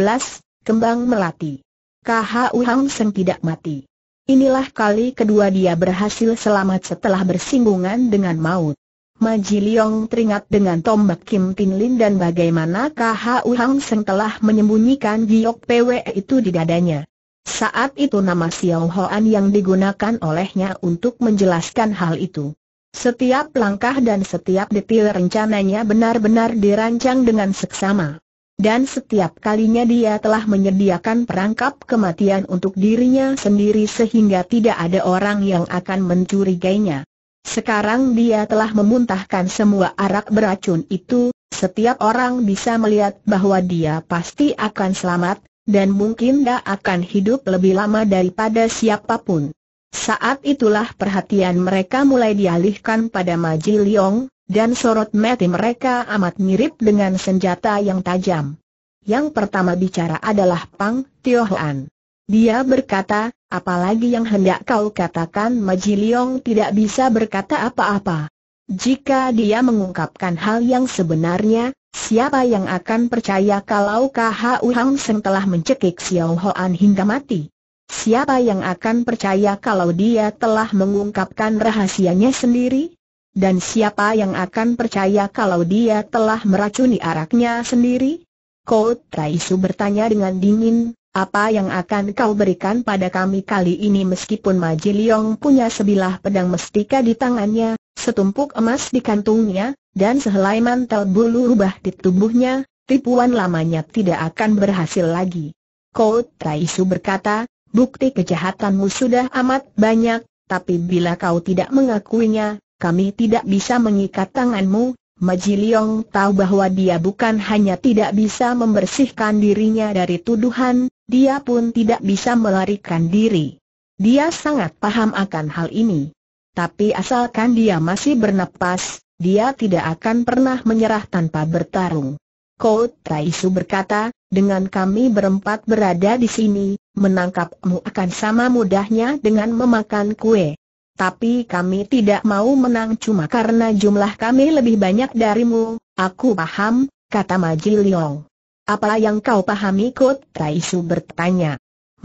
Kembang Melati KHU Hang Seng tidak mati. Inilah kali kedua dia berhasil selamat setelah bersinggungan dengan maut. Maji Leong teringat dengan tombak Kim Tin Lin dan bagaimana KHU Hang Seng telah menyembunyikan giok PWE itu di dadanya. Saat itu nama Xiao Hoan yang digunakan olehnya untuk menjelaskan hal itu. Setiap langkah dan setiap detil rencananya benar-benar dirancang dengan seksama dan setiap kalinya dia telah menyediakan perangkap kematian untuk dirinya sendiri sehingga tidak ada orang yang akan mencurigainya. Sekarang dia telah memuntahkan semua arak beracun itu, setiap orang bisa melihat bahwa dia pasti akan selamat, dan mungkin dia akan hidup lebih lama daripada siapapun. Saat itulah perhatian mereka mulai dialihkan pada Maji Liong, dan sorot mati mereka amat mirip dengan senjata yang tajam. Yang pertama bicara adalah Pang Tio Hoan. Dia berkata, apalagi yang hendak kau katakan Maji tidak bisa berkata apa-apa. Jika dia mengungkapkan hal yang sebenarnya, siapa yang akan percaya kalau KHU Hang Seng telah mencekik Xiao Hoan hingga mati? Siapa yang akan percaya kalau dia telah mengungkapkan rahasianya sendiri? Dan siapa yang akan percaya kalau dia telah meracuni araknya sendiri? Kod Raisu bertanya dengan dingin, apa yang akan kau berikan pada kami kali ini meskipun Maji punya sebilah pedang mestika di tangannya, setumpuk emas di kantungnya, dan sehelai mantel bulu rubah di tubuhnya, tipuan lamanya tidak akan berhasil lagi. Kod Raisu berkata, bukti kejahatanmu sudah amat banyak, tapi bila kau tidak mengakuinya, kami tidak bisa mengikat tanganmu, Maji tahu bahwa dia bukan hanya tidak bisa membersihkan dirinya dari tuduhan, dia pun tidak bisa melarikan diri. Dia sangat paham akan hal ini. Tapi asalkan dia masih bernapas, dia tidak akan pernah menyerah tanpa bertarung. Kau Taisu berkata, dengan kami berempat berada di sini, menangkapmu akan sama mudahnya dengan memakan kue tapi kami tidak mau menang cuma karena jumlah kami lebih banyak darimu, aku paham, kata Maji Liong. Apa yang kau pahami Kot Taishu bertanya.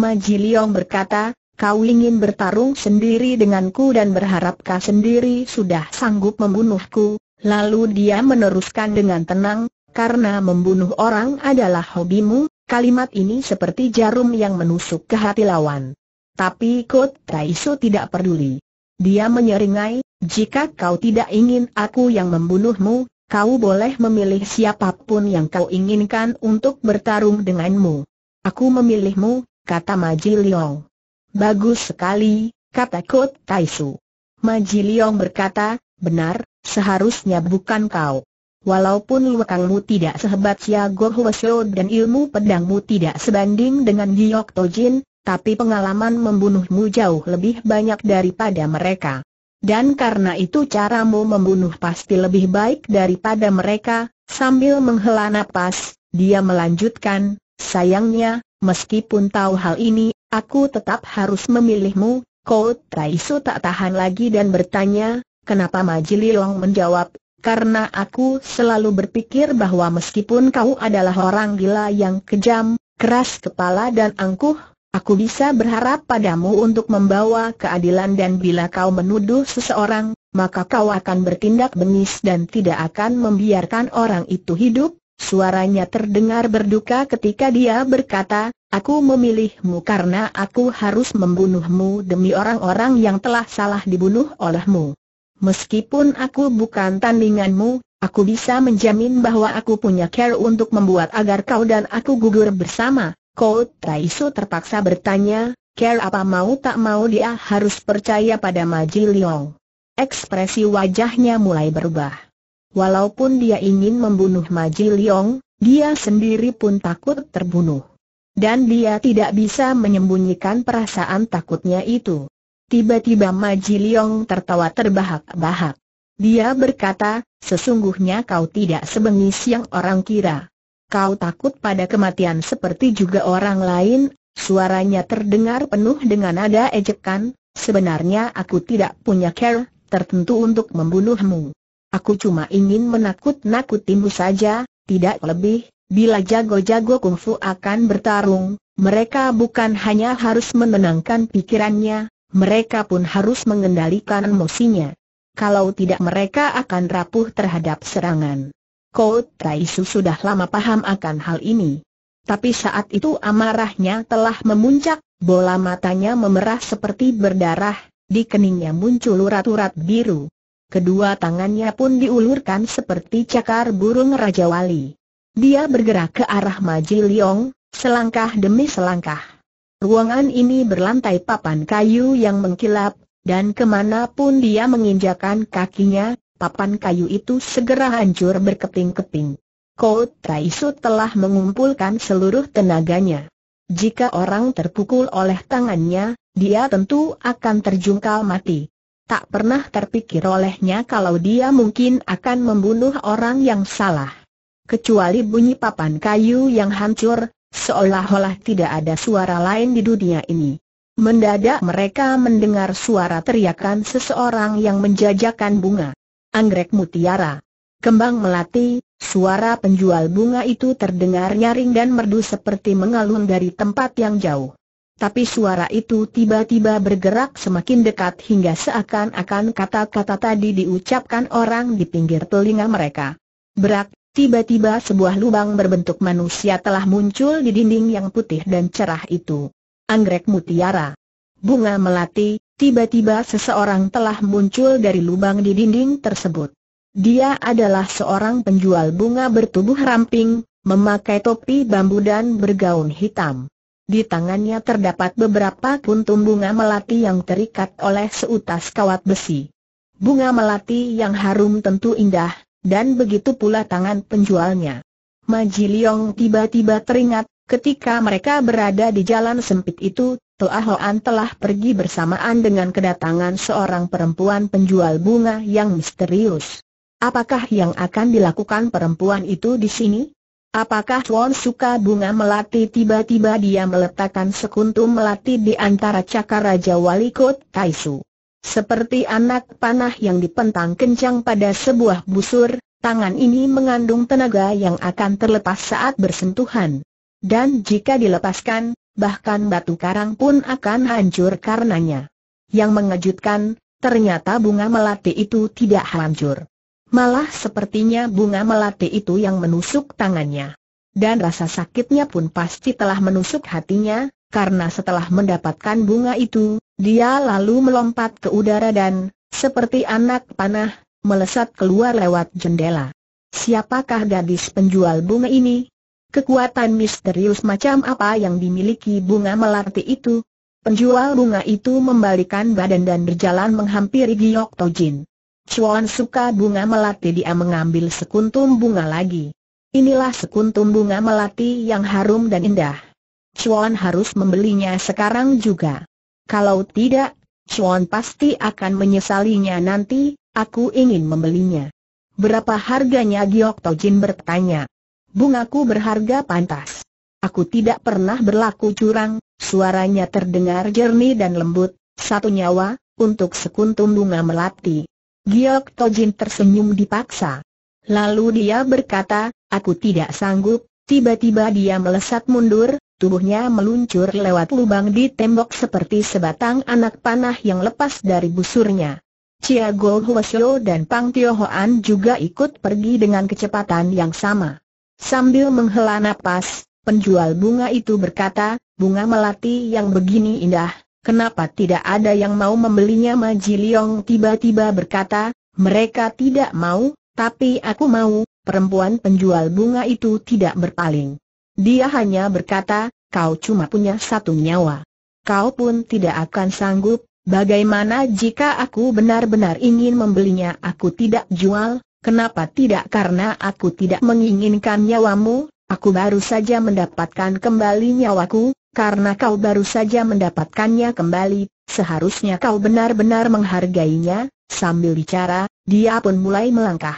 Maji Liong berkata, kau ingin bertarung sendiri denganku dan berharap kau sendiri sudah sanggup membunuhku, lalu dia meneruskan dengan tenang, karena membunuh orang adalah hobimu, kalimat ini seperti jarum yang menusuk ke hati lawan. Tapi Kot Taisu tidak peduli. Dia menyeringai, jika kau tidak ingin aku yang membunuhmu, kau boleh memilih siapapun yang kau inginkan untuk bertarung denganmu. Aku memilihmu, kata Maji Liong. Bagus sekali, kata Kut Taisu. Maji Liong berkata, benar, seharusnya bukan kau. Walaupun luakangmu tidak sehebat Siago Hwasyo dan ilmu pedangmu tidak sebanding dengan Giok Tojin, tapi pengalaman membunuhmu jauh lebih banyak daripada mereka. Dan karena itu caramu membunuh pasti lebih baik daripada mereka, sambil menghela nafas, dia melanjutkan, sayangnya, meskipun tahu hal ini, aku tetap harus memilihmu, Kau Taisu tak tahan lagi dan bertanya, kenapa Majili? Long menjawab, karena aku selalu berpikir bahwa meskipun kau adalah orang gila yang kejam, keras kepala dan angkuh, Aku bisa berharap padamu untuk membawa keadilan dan bila kau menuduh seseorang, maka kau akan bertindak bengis dan tidak akan membiarkan orang itu hidup. Suaranya terdengar berduka ketika dia berkata, Aku memilihmu karena aku harus membunuhmu demi orang-orang yang telah salah dibunuh olehmu. Meskipun aku bukan tandinganmu, aku bisa menjamin bahwa aku punya care untuk membuat agar kau dan aku gugur bersama. Kau Taisu terpaksa bertanya, care apa mau tak mau dia harus percaya pada Maji Leong. Ekspresi wajahnya mulai berubah. Walaupun dia ingin membunuh Maji Leong, dia sendiri pun takut terbunuh. Dan dia tidak bisa menyembunyikan perasaan takutnya itu. Tiba-tiba Maji Leong tertawa terbahak-bahak. Dia berkata, sesungguhnya kau tidak sebengis yang orang kira. Kau takut pada kematian seperti juga orang lain, suaranya terdengar penuh dengan nada ejekan, sebenarnya aku tidak punya care, tertentu untuk membunuhmu. Aku cuma ingin menakut-nakutimu saja, tidak lebih, bila jago-jago kungfu akan bertarung, mereka bukan hanya harus menenangkan pikirannya, mereka pun harus mengendalikan emosinya. Kalau tidak mereka akan rapuh terhadap serangan. Kout Su sudah lama paham akan hal ini. Tapi saat itu amarahnya telah memuncak, bola matanya memerah seperti berdarah, di keningnya muncul urat-urat biru. Kedua tangannya pun diulurkan seperti cakar burung Raja Wali. Dia bergerak ke arah Maji Liong, selangkah demi selangkah. Ruangan ini berlantai papan kayu yang mengkilap, dan kemanapun dia menginjakan kakinya, papan kayu itu segera hancur berkeping-keping. Kau Taisu telah mengumpulkan seluruh tenaganya. Jika orang terpukul oleh tangannya, dia tentu akan terjungkal mati. Tak pernah terpikir olehnya kalau dia mungkin akan membunuh orang yang salah. Kecuali bunyi papan kayu yang hancur, seolah-olah tidak ada suara lain di dunia ini. Mendadak mereka mendengar suara teriakan seseorang yang menjajakan bunga anggrek mutiara. Kembang melati, suara penjual bunga itu terdengar nyaring dan merdu seperti mengalun dari tempat yang jauh. Tapi suara itu tiba-tiba bergerak semakin dekat hingga seakan-akan kata-kata tadi diucapkan orang di pinggir telinga mereka. Berak, tiba-tiba sebuah lubang berbentuk manusia telah muncul di dinding yang putih dan cerah itu. Anggrek mutiara. Bunga melati, tiba-tiba seseorang telah muncul dari lubang di dinding tersebut. Dia adalah seorang penjual bunga bertubuh ramping, memakai topi bambu dan bergaun hitam. Di tangannya terdapat beberapa kuntum bunga melati yang terikat oleh seutas kawat besi. Bunga melati yang harum tentu indah, dan begitu pula tangan penjualnya. Majiliong tiba-tiba teringat, Ketika mereka berada di jalan sempit itu, Toa Hoan telah pergi bersamaan dengan kedatangan seorang perempuan penjual bunga yang misterius. Apakah yang akan dilakukan perempuan itu di sini? Apakah Chuan suka bunga melati tiba-tiba dia meletakkan sekuntum melati di antara cakar Raja Wali Kot Taisu? Seperti anak panah yang dipentang kencang pada sebuah busur, tangan ini mengandung tenaga yang akan terlepas saat bersentuhan. Dan jika dilepaskan, bahkan batu karang pun akan hancur karenanya. Yang mengejutkan, ternyata bunga melati itu tidak hancur. Malah sepertinya bunga melati itu yang menusuk tangannya. Dan rasa sakitnya pun pasti telah menusuk hatinya, karena setelah mendapatkan bunga itu, dia lalu melompat ke udara dan, seperti anak panah, melesat keluar lewat jendela. Siapakah gadis penjual bunga ini? Kekuatan misterius macam apa yang dimiliki bunga melati itu? Penjual bunga itu membalikan badan dan berjalan menghampiri Giok Tojin. Chuan suka bunga melati dia mengambil sekuntum bunga lagi. Inilah sekuntum bunga melati yang harum dan indah. Chuan harus membelinya sekarang juga. Kalau tidak, Chuan pasti akan menyesalinya nanti, aku ingin membelinya. Berapa harganya Giok Tojin bertanya bungaku berharga pantas. Aku tidak pernah berlaku curang, suaranya terdengar jernih dan lembut, satu nyawa, untuk sekuntum bunga melati. Giok Tojin tersenyum dipaksa. Lalu dia berkata, aku tidak sanggup, tiba-tiba dia melesat mundur, tubuhnya meluncur lewat lubang di tembok seperti sebatang anak panah yang lepas dari busurnya. Chia Go Hwasyo dan Pang Tio Hoan juga ikut pergi dengan kecepatan yang sama. Sambil menghela nafas, penjual bunga itu berkata, bunga melati yang begini indah, kenapa tidak ada yang mau membelinya Maji Liong tiba-tiba berkata, mereka tidak mau, tapi aku mau, perempuan penjual bunga itu tidak berpaling. Dia hanya berkata, kau cuma punya satu nyawa. Kau pun tidak akan sanggup, bagaimana jika aku benar-benar ingin membelinya aku tidak jual, Kenapa tidak karena aku tidak menginginkan nyawamu, aku baru saja mendapatkan kembali nyawaku, karena kau baru saja mendapatkannya kembali, seharusnya kau benar-benar menghargainya, sambil bicara, dia pun mulai melangkah.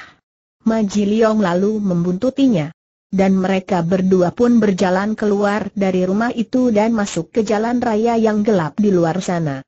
Maji Leong lalu membuntutinya. Dan mereka berdua pun berjalan keluar dari rumah itu dan masuk ke jalan raya yang gelap di luar sana.